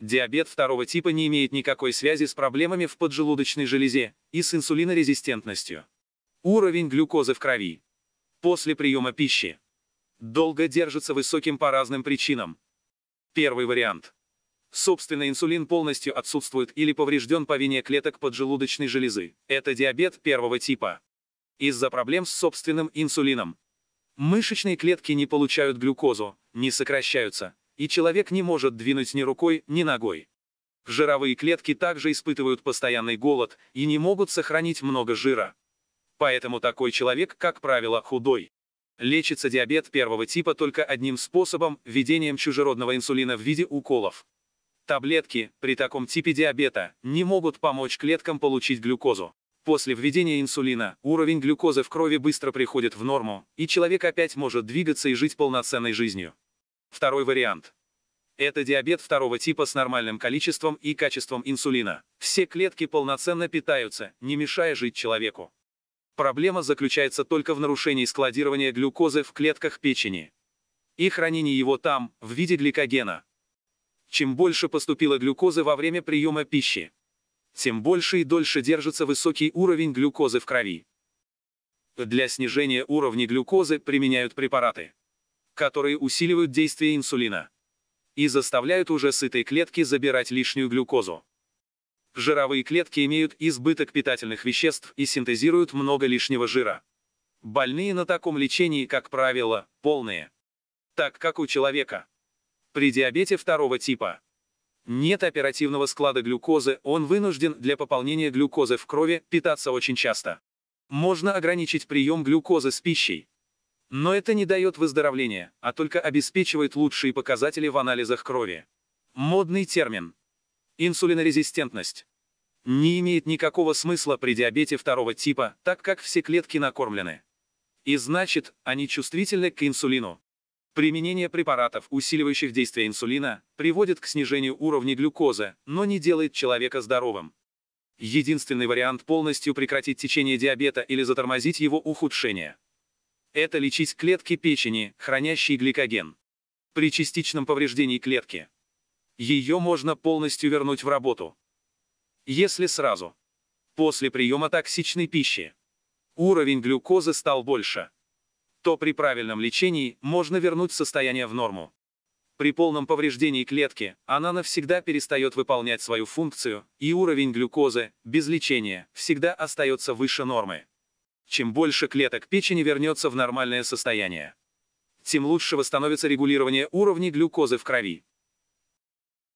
Диабет второго типа не имеет никакой связи с проблемами в поджелудочной железе и с инсулинорезистентностью. Уровень глюкозы в крови. После приема пищи. Долго держится высоким по разным причинам. Первый вариант. Собственно, инсулин полностью отсутствует или поврежден по вине клеток поджелудочной железы. Это диабет первого типа. Из-за проблем с собственным инсулином. Мышечные клетки не получают глюкозу, не сокращаются, и человек не может двинуть ни рукой, ни ногой. Жировые клетки также испытывают постоянный голод и не могут сохранить много жира. Поэтому такой человек, как правило, худой. Лечится диабет первого типа только одним способом – введением чужеродного инсулина в виде уколов. Таблетки при таком типе диабета не могут помочь клеткам получить глюкозу. После введения инсулина уровень глюкозы в крови быстро приходит в норму, и человек опять может двигаться и жить полноценной жизнью. Второй вариант. Это диабет второго типа с нормальным количеством и качеством инсулина. Все клетки полноценно питаются, не мешая жить человеку. Проблема заключается только в нарушении складирования глюкозы в клетках печени и хранении его там, в виде гликогена. Чем больше поступило глюкозы во время приема пищи, тем больше и дольше держится высокий уровень глюкозы в крови. Для снижения уровня глюкозы применяют препараты, которые усиливают действие инсулина и заставляют уже сытые клетки забирать лишнюю глюкозу. Жировые клетки имеют избыток питательных веществ и синтезируют много лишнего жира. Больные на таком лечении, как правило, полные. Так как у человека. При диабете второго типа. Нет оперативного склада глюкозы, он вынужден для пополнения глюкозы в крови питаться очень часто. Можно ограничить прием глюкозы с пищей, но это не дает выздоровления, а только обеспечивает лучшие показатели в анализах крови. Модный термин. Инсулинорезистентность. Не имеет никакого смысла при диабете второго типа, так как все клетки накормлены. И значит, они чувствительны к инсулину. Применение препаратов, усиливающих действие инсулина, приводит к снижению уровня глюкозы, но не делает человека здоровым. Единственный вариант полностью прекратить течение диабета или затормозить его ухудшение это лечить клетки печени, хранящие гликоген. При частичном повреждении клетки ее можно полностью вернуть в работу. Если сразу, после приема токсичной пищи, уровень глюкозы стал больше, то при правильном лечении можно вернуть состояние в норму. При полном повреждении клетки она навсегда перестает выполнять свою функцию, и уровень глюкозы, без лечения, всегда остается выше нормы. Чем больше клеток печени вернется в нормальное состояние, тем лучше восстановится регулирование уровней глюкозы в крови.